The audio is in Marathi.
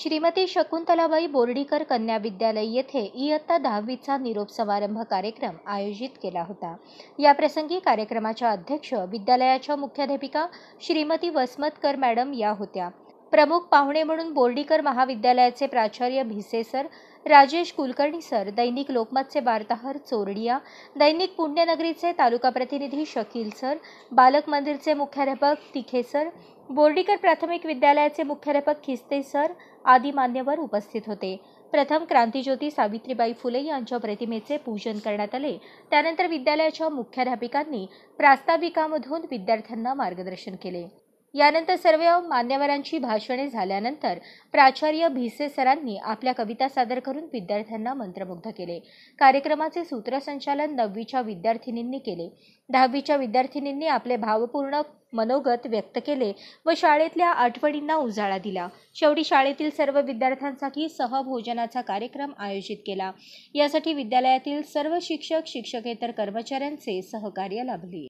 श्रीमती शकुंतलाबाई बोर्डीकर कन्या विद्यालय येथे इयत्ता दहावीचा निरोप समारंभ कार्यक्रम आयोजित केला होता या प्रसंगी कार्यक्रमाच्या अध्यक्ष विद्यालयाच्या मुख्याध्यापिका श्रीमती वसमतकर मॅडम या होत्या प्रमुख पाहुणे म्हणून बोर्डीकर महाविद्यालयाचे प्राचार्य भिसे सर राजेश कुलकर्णी सर दैनिक लोकमतचे वार्ताहर चोरडिया दैनिक पुण्यनगरीचे तालुका प्रतिनिधी शकील सर बालक मंदिरचे मुख्याध्यापक तिखे सर बोर्डीकर प्राथमिक विद्यालयाचे मुख्याध्यापक खिस्ते सर आदी मान्यवर उपस्थित होते प्रथम क्रांतीज्योती सावित्रीबाई फुले यांच्या प्रतिमेचे पूजन करण्यात आले त्यानंतर विद्यालयाच्या मुख्याध्यापिकांनी प्रास्ताविकामधून विद्यार्थ्यांना मार्गदर्शन केले यानंतर सर्व मान्यवरांची भाषणे झाल्यानंतर प्राचार्य भिसे सरांनी आपल्या कविता सादर करून विद्यार्थ्यांना मंत्रमुग्ध केले कार्यक्रमाचे सूत्रसंचालन नववीच्या विद्यार्थिनींनी केले दहावीच्या विद्यार्थिनींनी आपले भावपूर्ण मनोगत व्यक्त केले व शाळेतल्या आठवणींना उजाळा दिला शेवटी शाळेतील सर्व विद्यार्थ्यांसाठी सहभोजनाचा कार्यक्रम आयोजित केला यासाठी विद्यालयातील सर्व शिक्षक शिक्षकेतर कर्मचाऱ्यांचे सहकार्य लाभले